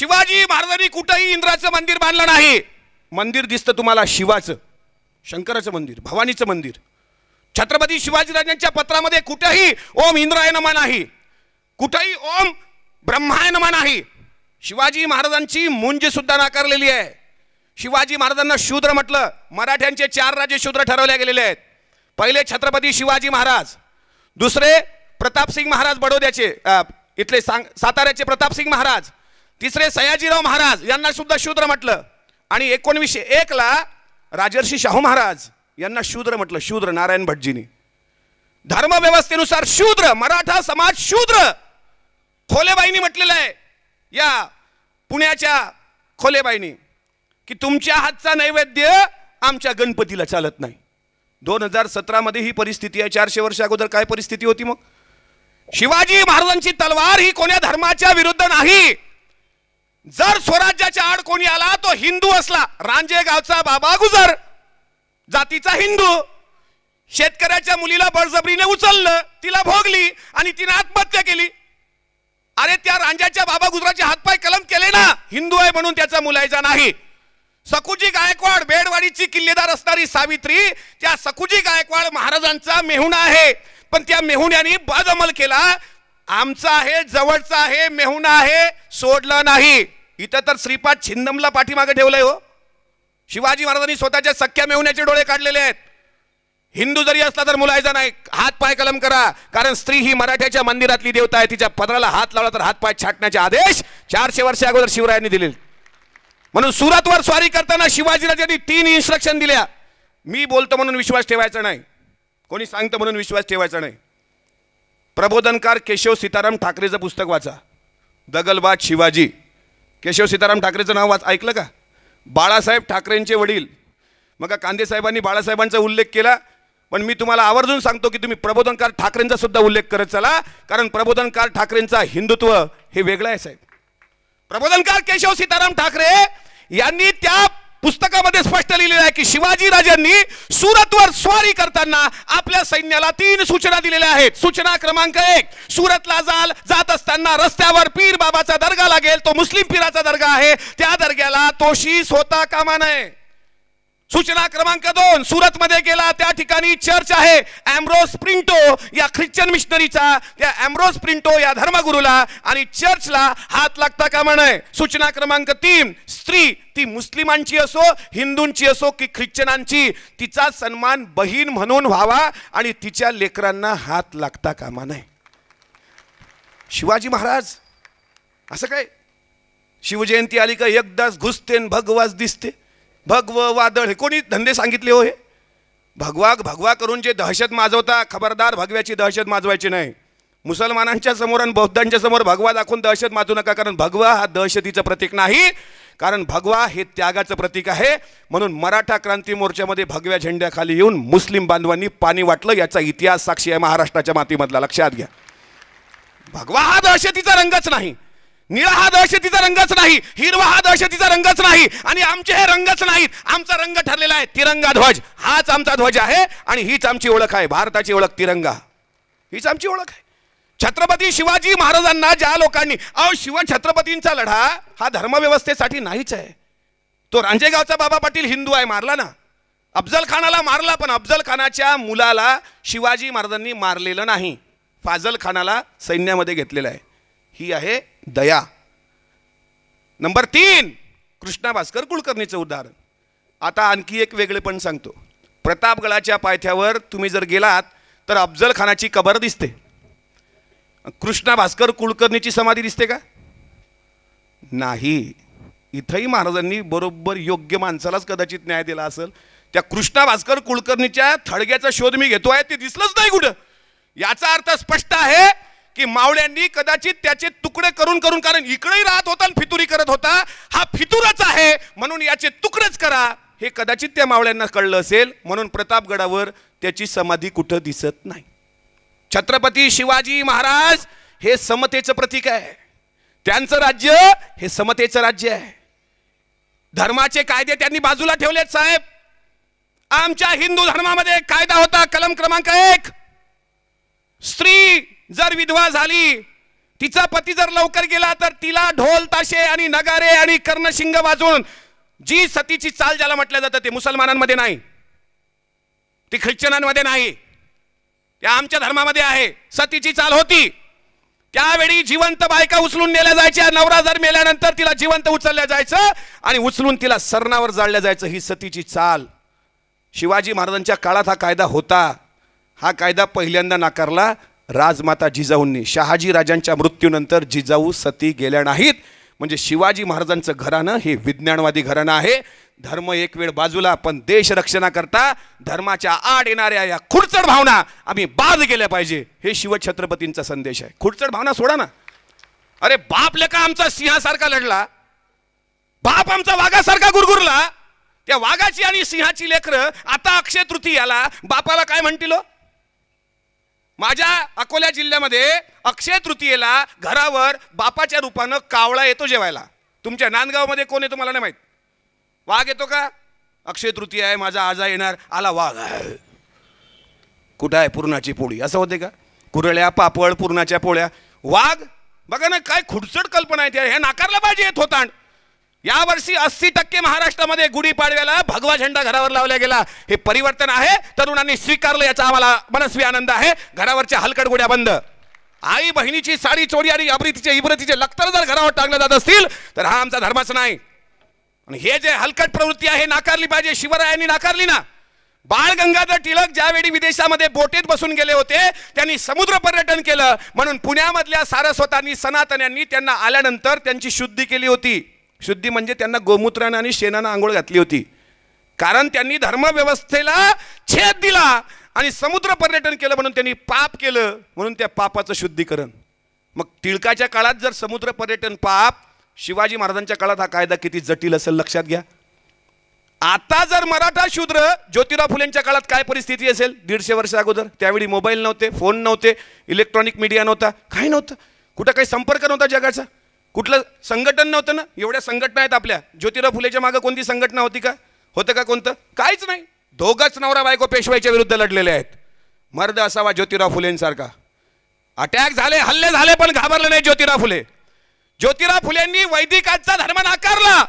शिवाजी महाराजांनी कुठंही इंद्राचं मंदिर बांधलं नाही मंदिर दिसतं तुम्हाला शिवाचं शंकराचं मंदिर भवानीचं मंदिर छत्रपती शिवाजीराजांच्या पत्रामध्ये कुठंही ओम इंद्राय नमा नाही कुठंही ओम ब्रह्माय नमा नाही शिवाजी महाराजांची मुंज सुद्धा नाकारलेली आहे शिवाजी महाराजांना शूद्र म्हटलं मराठ्यांचे चार राजे शूद्र ठरवले गेलेले आहेत पहिले छत्रपती शिवाजी महाराज दुसरे प्रतापसिंग महाराज बडोद्याचे इथले सांग साताऱ्याचे प्रतापसिंग महाराज तिसरे सयाजीराव महाराज यांना सुद्धा शूद्र म्हटलं आणि एकोणवीसशे एकला राजर्षी शाहू महाराज यांना शूद्र म्हटलं शूद्र नारायण भटजीनी धर्मव्यवस्थेनुसार शूद्र मराठा समाज शूद्र खोलेबाईंनी म्हटलेलं आहे या पुण्याच्या खोलेबाईंनी की तुमच्या हातचा नैवेद्य आमच्या गणपतीला चालत नाही दोन हजार सतरामध्ये ही परिस्थिती आहे चारशे वर्ष अगोदर काय परिस्थिती होती मग शिवाजी महाराजांची तलवार ही कोण्या धर्माच्या विरुद्ध नाही जर स्वराज्याच्या आड कोणी आला तो हिंदू असला रांजे गावचा बाबा गुजर जातीचा हिंदू शेतकऱ्याच्या मुलीला बळजबरीने उचललं तिला भोगली आणि तिने आत्महत्या केली अरे त्या रांजाच्या बाबा गुजराचे हातपाय कलम केले ना हिंदू आहे म्हणून त्याचा मुलायचा नाही सकुजी गायकवाड बेडवाडीची किल्लेदार असणारी सावित्री त्या सकुजी गायकवाड महाराजांचा मेहुणा आहे पण त्या मेहुण्याने बाजमल केला आमचा आहे जवळचा आहे मेहून आहे सोडलं नाही इथं तर श्रीपाद छिंदमला पाठीमागे ठेवलंय हो शिवाजी महाराजांनी स्वतःच्या सख्या मेहुण्याचे डोळे काढलेले आहेत हिंदू जरी असला तर मुलायचा नाही हात पाय कलम करा कारण स्त्री ही मराठ्याच्या मंदिरातली देवता आहे तिच्या पदराला हात लावला तर हात पाय छाटण्याचे आदेश चारशे वर्ष अगोदर शिवरायांनी दिले म्हणून सुरतवर स्वारी करताना शिवाजीराजांनी तीन इन्स्ट्रक्शन दिल्या मी बोलतो म्हणून विश्वास ठेवायचा नाही कोणी सांगतं म्हणून विश्वास ठेवायचा नाही प्रबोधनकार केशव सीताराम ठाकरेचं पुस्तक वाचा दगलबाद शिवाजी केशव सीताराम ठाकरेचं नाव वाच ऐकलं का बाळासाहेब ठाकरेंचे वडील मग कांदेसाहेबांनी साहेबांनी बाळासाहेबांचा उल्लेख केला पण मी तुम्हाला आवर्जून सांगतो की तुम्ही प्रबोधनकार ठाकरेंचा सुद्धा उल्लेख करत चला कारण प्रबोधनकार ठाकरेंचा हिंदुत्व हे वेगळं आहे साहेब प्रबोधनकार केशव सीताराम ठाकरे यांनी त्या पुस्तकामध्ये स्पष्ट लिहिलेलं आहे की शिवाजी राजांनी सुरतवर स्वारी करताना आपल्या सैन्याला तीन सूचना दिलेल्या आहेत सूचना क्रमांक एक सुरतला जाल जात असताना रस्त्यावर पीर बाबाचा दर्गा लागेल तो मुस्लिम पीराचा दर्गा आहे त्या दर्ग्याला तोशी स्वतः कामा नये सूचना क्रमांक दोन सुरत मध्ये गेला त्या ठिकाणी चर्च आहे एम्रोस प्रिंटो या ख्रिश्चन मिशनरीचा त्या अॅम्ब्रोस प्रिंटो या धर्मगुरूला आणि चर्चला हात लागता का म्हणे सूचना क्रमांक तीन स्त्री ती मुस्लिमांची असो हिंदूंची असो की ख्रिश्चनांची तिचा सन्मान बहीण म्हणून व्हावा आणि तिच्या लेकरांना हात लागता कामा नये शिवाजी महाराज असं काय शिवजयंती आली का एकदाच घुसते भगवास दिसते भगव वादळ हे कोणी धंदे सांगितले हो हे भगवा भगवा करून जे दहशत माजवता खबरदार भगव्याची दहशत माजवायची नाही मुसलमानांच्या समोर आणि बौद्धांच्या समोर भगवा दाखवून दहशत माजू नका कारण भगवा हा दहशतीचं प्रतीक नाही कारण भगवा हे त्यागाचं प्रतीक आहे म्हणून मराठा क्रांती मोर्चामध्ये भगव्या झेंड्याखाली येऊन मुस्लिम बांधवांनी पाणी वाटलं याचा इतिहास साक्षी आहे महाराष्ट्राच्या मातीमधला लक्षात घ्या भगवा हा दहशतीचा रंगच नाही निळा हा दहशतीचा रंगच नाही हिरवा हा दहशतीचा रंगच नाही आणि आमचे हे रंगच नाहीत आमचा रंग ठरलेला आहे तिरंगा ध्वज हाच आमचा ध्वज आहे आणि हीच आमची ओळख आहे भारताची ओळख तिरंगा हीच आमची ओळख आहे छत्रपती शिवाजी महाराजांना ज्या लोकांनी अहो शिव छत्रपतींचा लढा हा धर्मव्यवस्थेसाठी नाहीच आहे तो रांजेगावचा बाबा पाटील हिंदू आहे मारला ना अफजल खानाला मारला पण अफजल खानाच्या मुलाला शिवाजी महाराजांनी मारलेलं नाही फाजल खानाला सैन्यामध्ये घेतलेलं आहे ही आहे दया नंबर तीन कृष्णा भास्कर कुलकर्णीचं उदाहरण आता आणखी एक वेगळेपण सांगतो प्रतापगडाच्या पायथ्यावर तुम्ही जर गेलात तर अफजल खानाची कबर दिसते कृष्णा भास्कर कुलकर्णीची समाधी दिसते का नाही इथंही महाराजांनी बरोबर योग्य माणसालाच कदाचित न्याय दिला असेल त्या कृष्णा भास्कर कुलकर्णीच्या थडग्याचा शोध मी घेतो आहे ते दिसलंच नाही कुठं याचा अर्थ स्पष्ट आहे की मावळ्यांनी कदाचित त्याचे तुकडे करून करून कारण इकडेही राहत होता आणि फितुरी करत होता हा फितुराच आहे म्हणून याचे तुकडेच करा हे कदाचित त्या मावळ्यांना कळलं असेल म्हणून प्रतापगडावर त्याची समाधी कुठं दिसत नाही छत्रपती शिवाजी महाराज हे समतेचं प्रतीक आहे त्यांचं राज्य हे समतेचं राज्य आहे धर्माचे कायदे त्यांनी बाजूला ठेवलेत साहेब आमच्या हिंदू धर्मामध्ये कायदा होता कलम क्रमांक एक स्त्री जर विधवा झाली तिचा पती जर लवकर गेला तर तिला ढोल ताशे आणि नगारे आणि कर्णशिंग वाजून जी सतीची चाल ज्याला म्हटल्या जातं ते मुसलमानांमध्ये नाही ती ख्रिश्चनांमध्ये नाही त्या आमच्या धर्मामध्ये आहे सतीची चाल होती त्यावेळी जिवंत बायका उचलून नेल्या जायच्या नवरा जर मेल्यानंतर तिला जिवंत उचलल्या जायचं आणि उचलून तिला सरणावर जाळल्या जायचं ही सतीची चाल शिवाजी महाराजांच्या काळात हा कायदा होता हा कायदा पहिल्यांदा नाकारला राजमाता जिजाऊंनी शहाजी राजांच्या मृत्यूनंतर जिजाऊ सती गेल्या नाहीत म्हणजे शिवाजी महाराजांचं घराणं हे विज्ञानवादी घराणं आहे धर्म एक वेळ बाजूला पण देश करता धर्माच्या आड येणाऱ्या या खुडचड भावना आम्ही बाद केल्या पाहिजे हे शिवछत्रपतींचा संदेश आहे खुडचड भावना सोडा ना अरे बाप लेखा आमचा सिंहासारखा लढला बाप आमचा वाघासारखा गुरगुरला त्या वाघाची आणि सिंहाची लेकरं आता अक्षय तृतीयाला बापाला काय म्हणतील हो? माझ्या अकोला जिल्ह्यामध्ये अक्षय तृतीयेला घरावर बापाच्या रूपानं कावळा येतो जेवायला तुमच्या नांदगावमध्ये कोण येतो मला नाही माहीत वाघ येतो का अक्षय तृतीय आहे माझा आजा येणार आला वाघ आहे कुठं आहे पुरणाची पोळी असं होते का कुरळ्या पापड पुरणाच्या पोळ्या वाघ बघा ना काय खुडसड कल्पना आहे त्या ह्या नाकारला पाहिजे येत होताण यावर्षी अस्सी टक्के महाराष्ट्रामध्ये गुढीपाडव्याला भगवा झेंडा घरावर लावला गेला हे परिवर्तन आहे तरुणांनी स्वीकारलं याचा आम्हाला मनस्वी आनंद आहे घरावरच्या हलकड गुड्या बंद आई बहिणीची साडी चोरी आणि अब्रितीचे इब्रतीचे लक्तर जर घरावर टाकलं जात असतील तर हा आमचा धर्मच नाही आणि हे जे हलकट प्रवृत्ती आहे नाकारली पाहिजे शिवरायांनी नाकारली ना बाळ गंगाधर टिळक ज्यावेळी विदेशामध्ये बोटेत बसून गेले होते त्यांनी समुद्र पर्यटन केलं म्हणून पुण्यामधल्या सारस्वतांनी सनातन्यांनी त्यांना आल्यानंतर त्यांची शुद्धी केली होती शुद्धी म्हणजे त्यांना गोमूत्रानं आणि शेणानं आंघोळ घातली होती कारण त्यांनी धर्मव्यवस्थेला छेद दिला आणि समुद्र पर्यटन केलं म्हणून त्यांनी पाप केलं म्हणून त्या पापाचं शुद्धीकरण मग टिळकाच्या काळात जर समुद्र पर्यटन पाप शिवाजी महाराजांच्या काळात हा कायदा किती जटिल असेल लक्षात घ्या आता जर मराठा शूद्र ज्योतिराव फुलेंच्या काळात काय परिस्थिती असेल दीडशे वर्ष अगोदर त्यावेळी मोबाईल नव्हते फोन नव्हते इलेक्ट्रॉनिक मीडिया नव्हता काही नव्हतं कुठं काही संपर्क नव्हता जगाचा कुठलं संघटन नव्हतं ना एवढ्या संघटना आहेत आपल्या ज्योतिराव फुलेच्या मागं कोणती संघटना होती का होतं का कोणतं काहीच नाही दोघंच नवरा बायको पेशवाईच्या विरुद्ध लढलेले आहेत मर्द असावा ज्योतिराव फुलेंसारखा अटॅक झाले हल्ले झाले पण घाबरले नाही ज्योतिराव फुले ज्योतिराव फुलेंनी वैदिकांचा धर्म नाकारला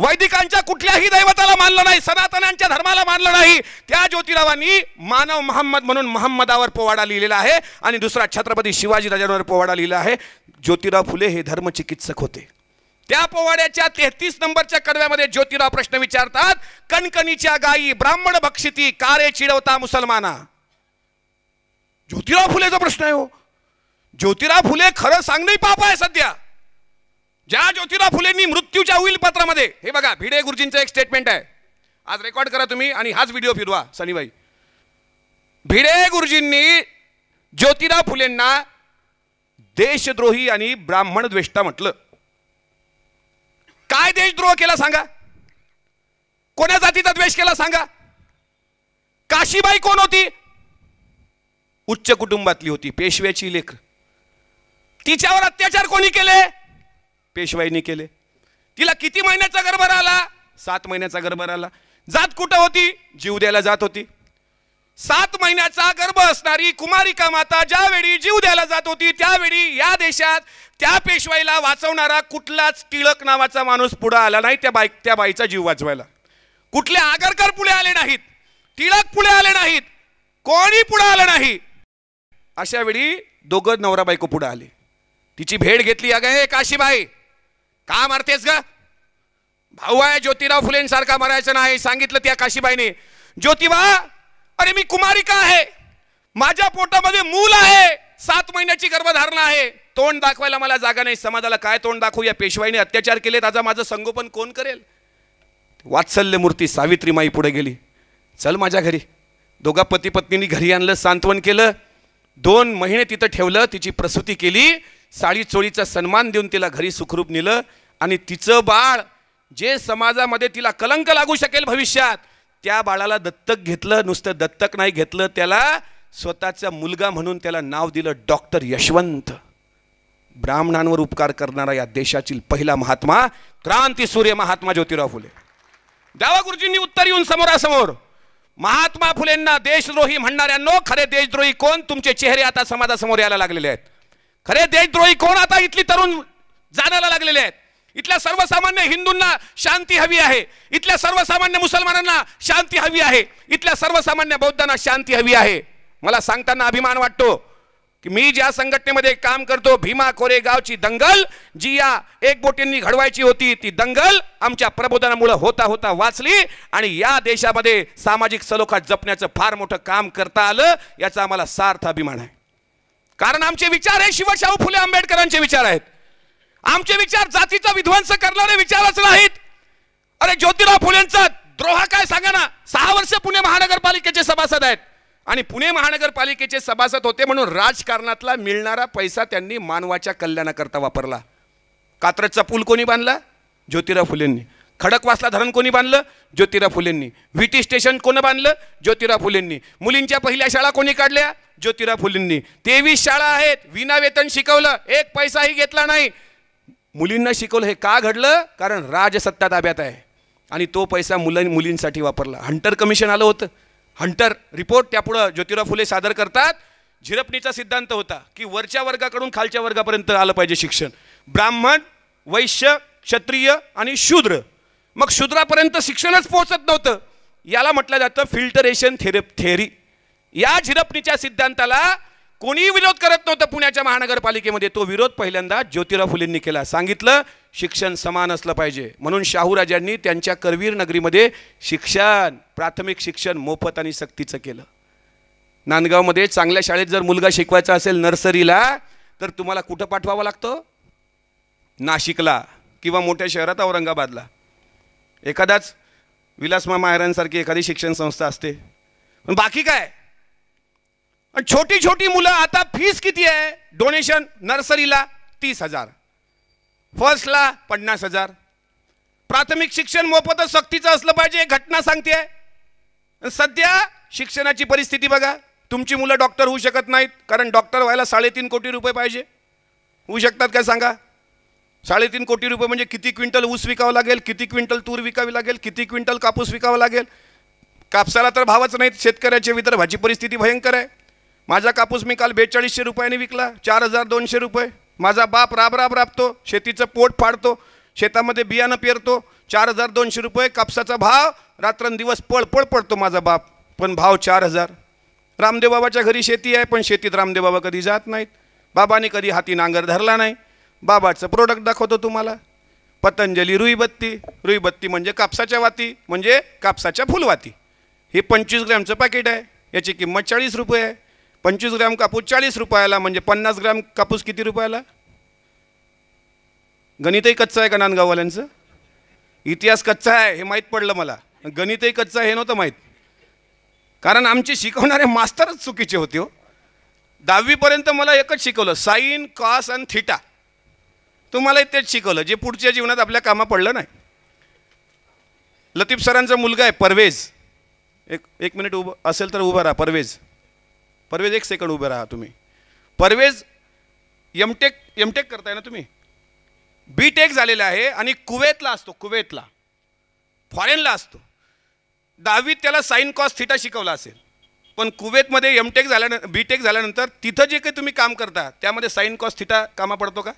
वैदिकांच्या कुठल्याही दैवताला मानलं नाही सनातनांच्या धर्माला मानलं नाही त्या ज्योतिरावांनी मानव मोहम्मद म्हणून महम्मदावर पोवाडा लिहिलेला आहे आणि दुसरा छत्रपती शिवाजी राजांवर पोवाडा लिहिला आहे ज्योतिराव फुले हे धर्मचिकित्सक होते त्या पोवाड्याच्या तेहतीस नंबरच्या कडव्यामध्ये ज्योतिराव प्रश्न विचारतात कणकणीच्या गायी ब्राह्मण बक्षिती कारे चिडवता मुसलमाना ज्योतिराव फुलेचा प्रश्न आहे हो ज्योतिराव फुले खरं सांगणे पाप आहे सध्या ज्या ज्योतिराव फुलेंनी मृत्यूच्या होईल पत्रामध्ये हे बघा भिडे गुरुजींचं एक स्टेटमेंट आहे आज रेकॉर्ड करा तुम्ही आणि हाच व्हिडिओ फिरवा सनीबाई भिडे गुरुजींनी ज्योतिराव फुलेंना देशद्रोही आणि ब्राह्मण द्वेष्टा म्हटलं काय देशद्रोह केला सांगा कोण्या जातीचा द्वेष केला सांगा काशीबाई कोण होती उच्च कुटुंबातली होती पेशव्याची लेख तिच्यावर अत्याचार कोणी केले पेशवाईने केले तिला किती महिन्याचा गरभर आला सात महिन्याचा गरभर आला जात कुठं होती जीव द्यायला जात होती सात महिन्याचा गर्भ असणारी कुमारिका माता ज्यावेळी जीव द्यायला जात होती त्यावेळी या देशात त्या पेशवाईला वाचवणारा कुठलाच टिळक नावाचा माणूस पुढे आला नाही त्या बाई त्या बाईचा जीव वाचवायला कुठले आगरकर पुढे आले नाहीत टिळक पुढे आले नाहीत कोणी पुढे आलं नाही अशा वेळी दोघं नवरा बायको पुढे आले तिची भेट घेतली अगं हे काशीबाई का मारतेस ग भाऊ आहे ज्योतिराव फुलेंसारखा मरायचं नाही सांगितलं त्या काशीबाईने ज्योतिबा अरे मी कुमारी का आहे माझ्या पोटामध्ये मूल आहे सात महिन्याची गर्भधारणा आहे तोंड दाखवायला मला जागा नाही समाजाला काय तोंड दाखवू या पेशवाईने अत्याचार केले आता माझं संगोपन कोण करेल वात्सल्य मूर्ती सावित्री माई पुढे गेली चल माझ्या घरी दोघा पती पत्नींनी घरी आणलं सांत्वन केलं दोन महिने तिथं ठेवलं तिची प्रसूती केली साडी चोळीचा सन्मान देऊन तिला घरी सुखरूप नेलं आणि तिचं बाळ जे समाजामध्ये तिला कलंक लागू शकेल भविष्यात त्या बाळाला दत्तक घेतलं नुसतं दत्तक नाही घेतलं त्याला स्वतःचा मुलगा म्हणून त्याला नाव दिलं डॉक्टर यशवंत ब्राह्मणांवर उपकार करणारा या देशातील पहिला महात्मा क्रांती सूर्य महात्मा ज्योतिराव फुले दावा गुरुजींनी उत्तर येऊन समोरासमोर महात्मा फुलेंना देशद्रोही म्हणणाऱ्यांनो खरे देशद्रोही कोण तुमचे चेहरे आता समाजासमोर यायला लागलेले आहेत खरे देशद्रोही कोण आता इथली तरुण जाण्याला लागलेले आहेत इथल्या सर्वसामान्य हिंदूंना शांती हवी आहे इथल्या सर्वसामान्य मुसलमानांना शांती हवी आहे इथल्या सर्वसामान्य बौद्धांना शांती हवी आहे मला सांगताना अभिमान वाटतो की मी ज्या संघटनेमध्ये काम करतो भीमा कोरेगावची दंगल जी या एक बोटींनी घडवायची होती ती दंगल आमच्या प्रबोधनामुळे होता होता वाचली आणि या देशामध्ये सामाजिक सलोखा जपण्याचं फार मोठं काम करता आलं याचा आम्हाला सार्थ अभिमान आहे कारण आमचे विचार हे शिवशाहू फुले आंबेडकरांचे विचार आहेत आमचे विचार जातीचा विध्वंस करणारे विचारच नाहीत अरे ज्योतिराव फुलेंचा द्रोहा काय सांगा ना सहा वर्ष पुणे महानगरपालिकेचे सभासद आहेत आणि पुणे महानगरपालिकेचे सभासद होते म्हणून राजकारणातला मिळणारा पैसा त्यांनी मानवाच्या कल्याणाकरता वापरला कात्रजचा पूल कोणी बांधला ज्योतिराव फुलेंनी खडकवासला धरण कोणी बांधलं ज्योतिराव फुलेंनी व्हीटी स्टेशन कोण बांधलं ज्योतिराव फुलेंनी मुलींच्या पहिल्या शाळा कोणी काढल्या ज्योतिराव फुलेंनी तेवीस शाळा आहेत विना वेतन शिकवलं एक पैसाही घेतला नाही मुलींना शिकवलं हे का घडलं कारण राजसत्ता ताब्यात आहे आणि तो पैसा मुलं मुलींसाठी वापरला हंटर कमिशन आलं होतं हंटर रिपोर्ट त्यापुढं ज्योतिराव फुले सादर करतात झिरपणीचा सिद्धांत होता की वरच्या वर्गाकडून खालच्या वर्गापर्यंत आलं पाहिजे शिक्षण ब्राह्मण वैश्य क्षत्रिय आणि शूद्र मग शूद्रापर्यंत शिक्षणच पोहोचत नव्हतं याला म्हटलं जातं फिल्टरेशन थेरप थेअरी या झिरपणीच्या सिद्धांताला कोणीही विरोध करत नव्हतं पुण्याच्या महानगरपालिकेमध्ये तो विरोध पहिल्यांदा ज्योतिराव फुलेंनी केला सांगितलं शिक्षण समान असलं पाहिजे म्हणून शाहूराजांनी त्यांच्या करवीर नगरीमध्ये शिक्षण प्राथमिक शिक्षण मोफत आणि सक्तीचं केलं नांदगावमध्ये चांगल्या शाळेत जर मुलगा शिकवायचा असेल नर्सरीला तर तुम्हाला कुठं पाठवावं लागतं नाशिकला किंवा मोठ्या शहरात औरंगाबादला एखादाच विलासमा माहेरांसारखी एखादी शिक्षण संस्था असते पण बाकी काय आणि छोटी छोटी मुलं आता फीस किती आहे डोनेशन नर्सरीला तीस हजार फर्स्टला पन्नास हजार प्राथमिक शिक्षण मोफतच सक्तीचं असलं पाहिजे घटना सांगते सध्या शिक्षणाची परिस्थिती बघा तुमची मुलं डॉक्टर होऊ शकत नाहीत कारण डॉक्टर व्हायला साडेतीन कोटी रुपये पाहिजे होऊ शकतात काय सांगा साडेतीन कोटी रुपये म्हणजे किती क्विंटल ऊस विकावं लागेल किती क्विंटल तूर विकावी लागेल किती क्विंटल कापूस विकावा लागेल कापसाला तर भावच नाहीत शेतकऱ्याच्या भाजी परिस्थिती भयंकर आहे माझा कापूस मी काल बेचाळीसशे रुपयाने विकला चार हजार दोनशे रुपये माझा बाप राब राबतो शेतीचं पोट फाडतो शेतामध्ये बियाणं पेरतो चार हजार दोनशे रुपये कापसाचा भाव रात्रंदिवस पळपळ पडतो माझा बाप पण भाव चार हजार रामदेवबाबाच्या घरी शेती आहे पण शेतीत बाबा कधी जात नाहीत बाबाने कधी हाती नांगर धरला नाही बाबाचं प्रोडक्ट दाखवतो तुम्हाला पतंजली रुईबत्ती रुईबत्ती म्हणजे कापसाच्या वाती म्हणजे कापसाच्या फुलवाती हे पंचवीस ग्रॅमचं पॅकेट आहे याची किंमत चाळीस रुपये आहे पंचवीस ग्रॅम कापूस चाळीस रुपयाला म्हणजे पन्नास ग्रॅम कापूस किती रुपयाला गणितही कच्चा आहे का नांदगाववाल्यांचं इतिहास कच्चा आहे हे माहीत पडलं मला गणितही कच्चा आहे हे नव्हतं माहीत कारण आमचे शिकवणारे मास्तरच चुकीचे होते हो दहावीपर्यंत मला एकच शिकवलं साईन कॉस आणि थिटा तुम्हाला तेच शिकवलं जे पुढच्या जीवनात आपल्या कामा पडलं नाही लतीफ सरांचा मुलगा आहे परवेज एक एक मिनिट उभं असेल तर उभा राहा परवेज परवेज एक सेकंड उभे राहा तुम्ही परवेज एमटेक एमटेक करताय ना तुम्ही बी टेक झालेला आहे आणि कुवेतला असतो कुवेतला फॉरेनला असतो दहावीत त्याला साईन कॉस थिटा शिकवला असेल पण कुवेतमध्ये एमटेक झाल्यानं बी टेक झाल्यानंतर तिथं जे काही तुम्ही काम करता त्यामध्ये साईन कॉस थिटा कामा पडतो का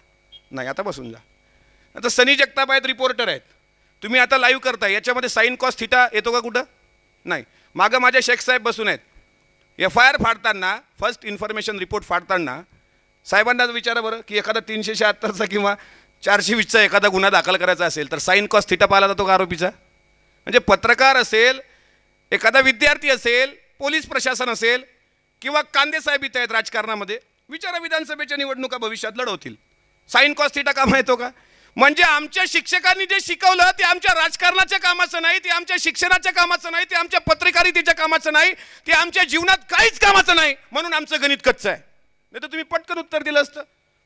नाही आता बसून जा आता सनी जगताप आहेत रिपोर्टर आहेत तुम्ही आता लाईव्ह करताय याच्यामध्ये साईन कॉस थिटा येतो का कुठं नाही मागं माझ्या शेख साहेब बसून आहेत एफ आय आर फाडताना फर्स्ट इन्फॉर्मेशन रिपोर्ट फाडताना साहेबांनाच विचारा बरं की एखादा तीनशे शहात्तरचा किंवा चारशे वीसचा एखादा गुन्हा दाखल करायचा असेल तर साईन कॉस्ट थिटा पाहिला जातो का आरोपीचा म्हणजे पत्रकार असेल एखादा विद्यार्थी असेल पोलीस प्रशासन असेल किंवा कांदेसाहेब इथं आहेत राजकारणामध्ये विचारा विधानसभेच्या निवडणुका भविष्यात लढवतील साईन कॉस थिटा कामा येतो का म्हणजे आमच्या शिक्षकांनी जे शिकवलं ते आमच्या राजकारणाच्या कामाचं नाही ते आमच्या शिक्षणाच्या कामाचं नाही ते आमच्या पत्रकारितेच्या कामाचं नाही ते आमच्या जीवनात काहीच कामाचं नाही म्हणून आमचं गणित कच्चं आहे नाही तर तुम्ही पटकन उत्तर दिलं असतं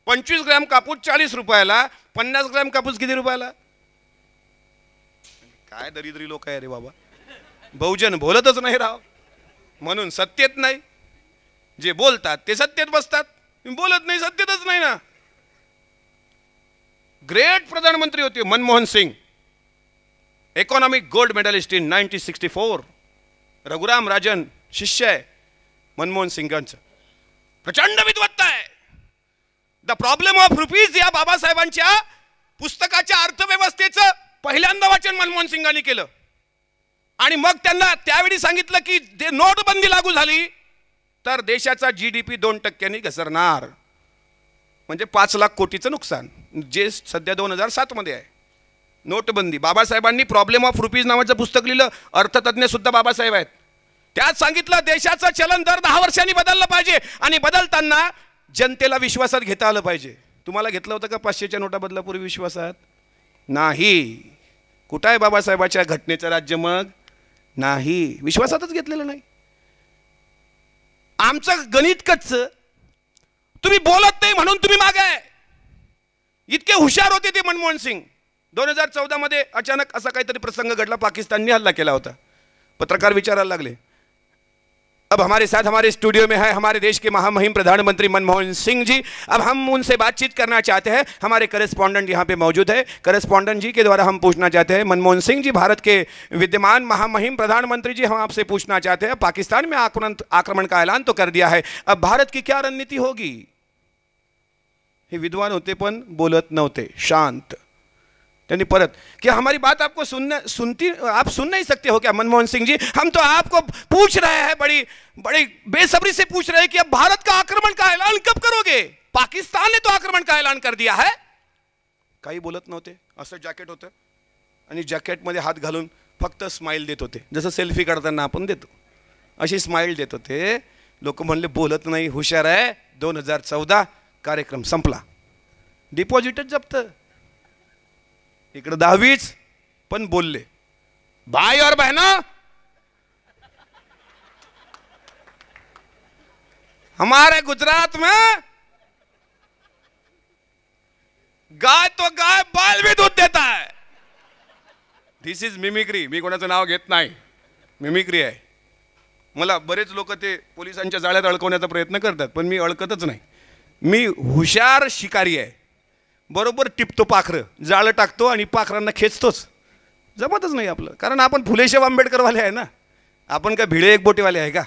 पंचवीस ग्रॅम कापूस चाळीस रुपयाला पन्नास ग्रॅम कापूस किती रुपयाला काय दरिद्री लोक आहे रे बाबा बहुजन बोलतच नाही राव म्हणून सत्तेत नाही जे बोलतात ते सत्तेत बसतात बोलत नाही सत्तेतच नाही ना ग्रेट प्रधानमंत्री होते Manmohan Singh economic gold medalist in nineteen sixty four Raghuram Rajan शिष्य आहे मनमोहन सिंगांचं प्रचंड विद्वत्ता आहे द प्रॉब्लेम ऑफ रुपीज या बाबासाहेबांच्या पुस्तकाच्या अर्थव्यवस्थेचं पहिल्यांदा वाचन मनमोहन सिंगांनी केलं आणि मग त्यांना त्यावेळी सांगितलं की जे नोटबंदी लागू झाली तर देशाचा जी डी पी दोन टक्क्यांनी घसरणार म्हणजे पाच लाख कोटीचं नुकसान जे सध्या दोन हजार सातमध्ये आहे नोटबंदी बाबासाहेबांनी प्रॉब्लेम ऑफ रुपीज नावाचं पुस्तक लिहिलं सुद्धा बाबासाहेब आहेत त्यात सांगितलं देशाचं चलन दर दहा वर्षांनी बदललं पाहिजे आणि बदलताना जनतेला विश्वासात घेता आलं पाहिजे तुम्हाला घेतलं होतं का पाचशेच्या नोटा बदलापूर्वी विश्वासात नाही कुठं आहे बाबासाहेबाच्या घटनेचं राज्य मग नाही विश्वासातच घेतलेलं नाही आमचं गणित कच्चं तुम्ही बोलत नाही म्हणून तुम्ही आहे इतके हुशार होते ते मनमोहन सिंग दोन हजार चौदामध्ये अचानक असा काहीतरी प्रसंग घडला पाकिस्तानने हल्ला केला होता पत्रकार विचारायला लागले अब हमारे साथ हमारे स्टूडियो में है हमारे देश के महामहिम प्रधानमंत्री मनमोहन सिंह जी अब हम उनसे बातचीत करना चाहते हैं हमारे करेस्पॉन्डेंट यहाँ पे मौजूद है करेस्पॉन्डेंट जी के द्वारा हम पूछना चाहते हैं मनमोहन सिंह जी भारत के विद्यमान महामहिम प्रधानमंत्री जी हम आपसे पूछना चाहते हैं पाकिस्तान में आक्रमण का ऐलान तो कर दिया है अब भारत की क्या रणनीति होगी हे विद्वान होते पण बोलत नव्हते शांत त्यांनी परत की हमारी बात आपको सुन सुनती आप सुन नहीं सकते हो क्या मनमोहन सिंग जी हम तो आपको पूछ रहे हैं बड़ी बड़ी बेसब्री से पूछ रहे हैं कि अब भारत का आक्रमण का ऐलान कब करोगे पाकिस्तान ने तो आक्रमण का ऐलान कर दिया है काही बोलत नव्हते असं जॅकेट होतं आणि जॅकेटमध्ये हात घालून फक्त स्माईल देत होते जसं सेल्फी काढताना आपण देतो अशी स्माईल देत होते लोक म्हणले बोलत नाही हुशार आहे दोन हजार चौदा कार्यक्रम संपला डिपॉझिटच जप्त इकडं दहावीच पण बोलले भाई और बहना हमारे गुजरात में गाय तो गाय बाल भी दूध देता है धिस इज मिमिक्री मी कोणाचं नाव घेत नाही मिमिक्री आहे मला बरेच लोक ते पोलिसांच्या जाळ्यात अडकवण्याचा प्रयत्न करतात पण मी अडकतच नाही मी हुशार शिकारी आहे बरोबर टिपतो पाखरं जाळं टाकतो आणि पाखरांना खेचतोच जमतच नाही आपलं कारण आपण फुलेशाह आंबेडकरवाले आहे ना आपण का भिळे एक बोटेवाले आहे का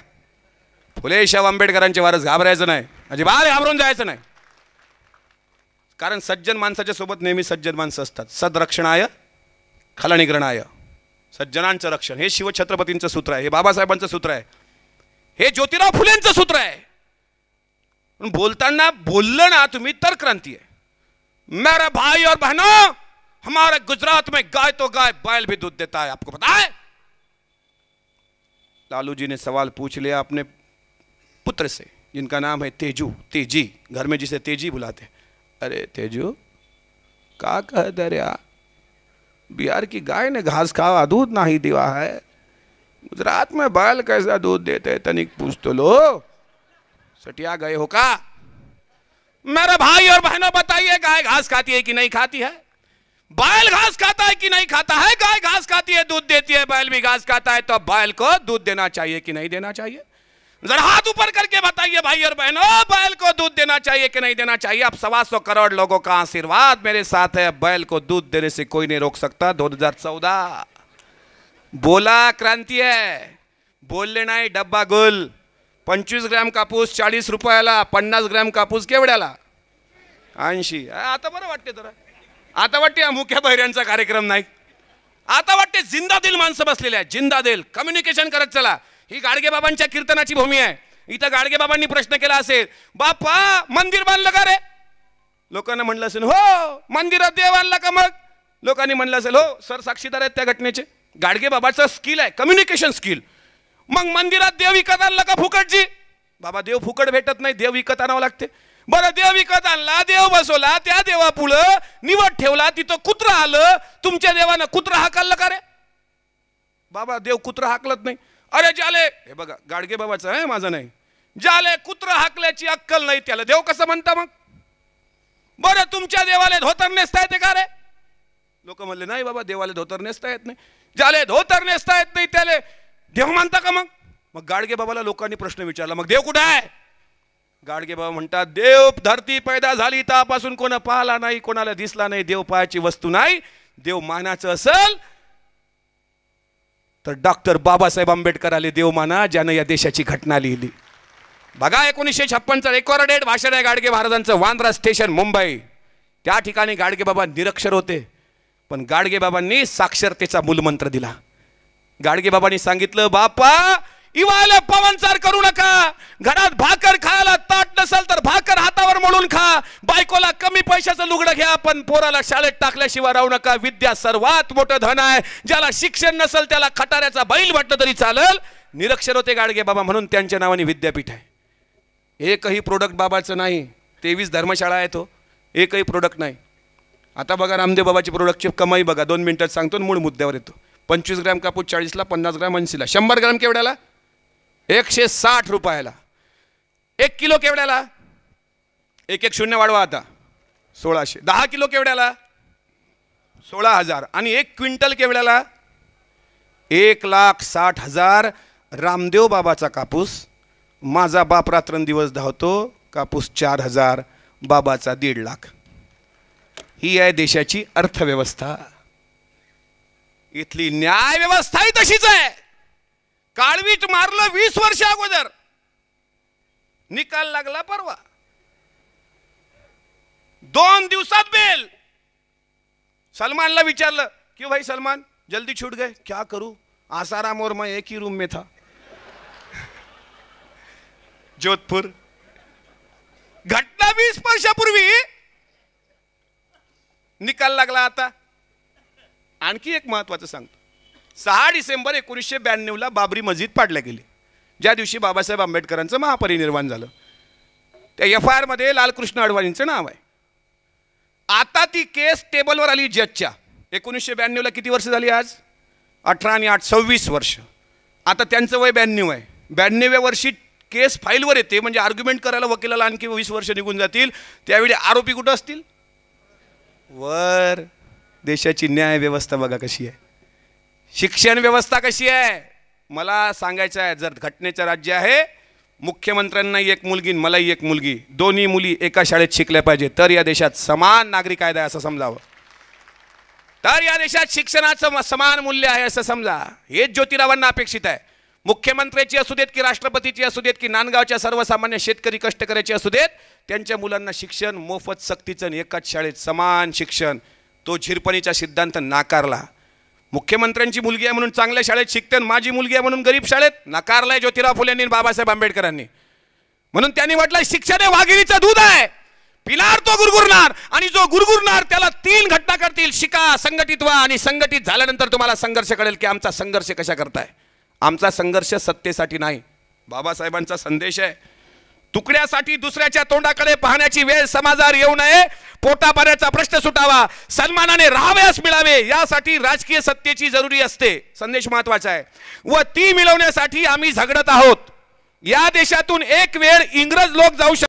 फुलेशाह आंबेडकरांच्या वारस घाबरायचं नाही अजिबात घाबरून जायचं नाही कारण सज्जन माणसाच्या सोबत नेहमी सज्जन माणसं असतात सदरक्षणाय खलनिग्रणाय सज्जनांचं रक्षण हे शिवछत्रपतींचं सूत्र आहे हे बाबासाहेबांचं सूत्र आहे हे ज्योतिराव फुलेंचं सूत्र आहे बोलता ना बोललं ना तुम्हें तर क्रांति है मेरा भाई और बहनों हमारे गुजरात में गाय तो गाय बैल भी दूध देता है आपको पता है लालू जी ने सवाल पूछ लिया अपने पुत्र से जिनका नाम है तेजू तेजी घर में जिसे तेजी बुलाते अरे तेजू का कह दरिया बिहार की गाय ने घास खावा दूध ना ही दिवा है गुजरात में बैल कैसा दूध देते तनिक पूछ तो लो सटिया गए हो का मेरे भाई और बहनों बताइए गाय घास खाती है कि नहीं खाती है बैल घास खाता है कि नहीं खाता है गाय घास खाती है दूध देती है बैल भी घास खाता है तो बैल को दूध देना चाहिए कि नहीं देना चाहिए जरा हाथ ऊपर करके बताइए भाई और बहनों बैल को दूध देना चाहिए कि नहीं देना चाहिए अब सवा सौ करोड़ लोगों का आशीर्वाद मेरे साथ है बैल को दूध देने से कोई नहीं रोक सकता दो हजार चौदह बोला क्रांति है बोल लेना है डब्बा गुल पंचवीस ग्रॅम कापूस चाळीस रुपयाला पन्नास ग्रॅम कापूस केवड्याला ऐंशी आता बरं वाटते तर आता वाटते मुख्या बहिऱ्यांचा कार्यक्रम नाही आता वाटते जिंदा दिल माणसं बसलेल्या जिंदा दिल कम्युनिकेशन करत चला ही गाडगेबाबांच्या कीर्तनाची भूमी आहे इथं गाडगेबाबांनी प्रश्न केला असेल बापा मंदिर बांधलं का रे लोकांना म्हणलं असेल हो मंदिरात देव आणला का मग लोकांनी म्हणलं असेल हो सर साक्षीदार आहेत त्या घटनेचे गाडगेबाबाचं स्किल आहे कम्युनिकेशन स्किल मग मंदिरात देव विकत आणला का फुकटची बाबा देव फुकट भेटत नाही देव विकत आणावं लागते बरं देव विकत आणला देव बसवला त्या देवापुढं निवड ठेवला तिथं कुत्र आलं तुमच्या देवानं कुत्र हाकाल का रे बाबा देव कुत्र हाकलत नाही अरे जाले हे बघा गाडगे बाबाचं आहे माझं नाही जाले कुत्र हाकल्याची अक्कल नाही त्याला देव कसं म्हणता मग बरं तुमच्या देवाले धोतर नेसता येते का रे लोक म्हणले नाही बाबा देवाले धोतर नेसता येत नाही जाले धोतर नेसता येत नाही त्याले देव मानता का मग मग गाडगे बाबाला लोकांनी प्रश्न विचारला मग देव कुठे आहे गाडगे बाबा म्हणतात देव धरती पैदा झाली त्यापासून कोणा पाहला नाही कोणाला दिसला नाही देव पाहायची वस्तू नाही देव मानाचं असल तर डॉक्टर बाबासाहेब आंबेडकर आले देव माना ज्यानं या देशाची घटना लिहिली बघा एकोणीसशे छप्पनचा रेकॉर्डेड भाषण आहे गाडगे महाराजांचं वांद्रा स्टेशन मुंबई त्या ठिकाणी गाडगे बाबा निरक्षर होते पण गाडगे बाबांनी साक्षरतेचा मूलमंत्र दिला गाडगे बाबांनी सांगितलं बापा इवायला पवनचार करू नका घरात भाकर खायला ताट नसेल तर भाकर हातावर मळून खा बायकोला कमी पैशाचं लुगडं घ्या पण पोराला शाळेत टाकल्याशिवाय राहू नका विद्या सर्वात मोठं धन आहे ज्याला शिक्षण नसेल त्याला खटाऱ्याचा बैल वाटलं तरी चालल निरक्षर होते गाडगे बाबा म्हणून त्यांच्या नावाने विद्यापीठ आहे एकही प्रोडक्ट बाबाचं नाही तेवीस धर्मशाळा आहे तो हो. एकही प्रोडक्ट नाही आता बघा रामदेव बाबाची प्रोडक्टची कमाई बघा दोन मिनिटात सांगतो मूळ मुद्द्यावर येतो पंचवीस ग्रॅम कापूस चाळीसला पन्नास ग्रॅम ऐंशीला शंभर ग्रॅम केवड्याला एकशे साठ रुपयाला एक किलो केवड्याला एक एक शून्य वाढवा आता सोळाशे दहा किलो केवड्याला सोळा हजार आणि एक क्विंटल केवड्याला एक लाख साठ हजार रामदेव बाबाचा कापूस माझा बाप रात्रंदिवस धावतो कापूस चार हजार बाबाचा दीड लाख ही आहे देशाची अर्थव्यवस्था इथली न्याय व्यवस्थाही तशीच आहे काळवीट मारलं वीस वर्ष अगोदर निकाल लागला परवा दोन दिवसात बेल सलमानला विचारलं की भाई सलमान जल्दी छूट गए क्या करू? आसाराम और मैं एक ही रूम में था जोधपूर घटना वीस वर्षापूर्वी निकाल लागला आता आणखी एक महत्त्वाचं सांगतो सहा डिसेंबर एकोणीसशे ब्याण्णवला बाबरी मस्जिद पाडल्या गेली ज्या दिवशी बाबासाहेब आंबेडकरांचं महापरिनिर्वाण झालं त्या एफ आय आरमध्ये लालकृष्ण अडवाणींचं नाव आहे आता ती केस टेबलवर आली जजच्या एकोणीसशे ब्याण्णवला किती वर्ष झाली आज अठरा आणि आठ सव्वीस वर्ष आता त्यांचं वय ब्याण्णव आहे ब्याण्णव्या वर्षी केस फाईलवर येते म्हणजे आर्ग्युमेंट करायला वकिलाला आणखी वीस वर्ष निघून जातील त्यावेळी आरोपी कुठं असतील वर देशाची न्याय व्यवस्था बघा कशी आहे शिक्षण व्यवस्था कशी आहे मला सांगायचं आहे जर घटनेचं राज्य आहे मुख्यमंत्र्यांना एक मुलगी मलाही एक मुलगी दोन्ही मुली एका शाळेत शिकल्या पाहिजे तर या देशात समान नागरिक कायदा आहे असं समजावं तर या देशात शिक्षणाचं समान मूल्य आहे असं समजा हेच ज्योतिरावांना अपेक्षित आहे मुख्यमंत्र्याची असू देत की राष्ट्रपतीची असू देत की नांदगावच्या सर्वसामान्य शेतकरी कष्टकऱ्याची असू देत त्यांच्या मुलांना शिक्षण मोफत सक्तीचं एकाच शाळेत समान शिक्षण तो झिरपणीचा सिद्धांत नाकारला मुख्यमंत्र्यांची मुलगी आहे म्हणून चांगल्या शाळेत शिकते आणि माझी मुलगी आहे म्हणून गरीब शाळेत नाकारला आहे ज्योतिराव फुलेंनी बाबासाहेब आंबेडकरांनी म्हणून त्यांनी म्हटलं शिक्षण हे वाघिणीचं दूध आहे पिलार तो गुरगुरणार आणि जो गुरगुरणार त्याला तीन घटना करतील शिका संघटित व्हा आणि संघटित झाल्यानंतर तुम्हाला संघर्ष कळेल की आमचा संघर्ष कशा करताय आमचा संघर्ष सत्तेसाठी नाही बाबासाहेबांचा संदेश आहे तुकड्यासाठी दुसऱ्याच्या तोंडाकडे पाहण्याची वेळ समाजावर येऊ नये पोटा प्रश्न सुटावा सन्मानाने राहावयास मिळावे यासाठी राजकीय सत्तेची जरुरी असते संदेश महत्वाचा आहे व ती मिळवण्यासाठी आम्ही झगडत आहोत या देशातून एक वेळ इंग्रज लोक जाऊ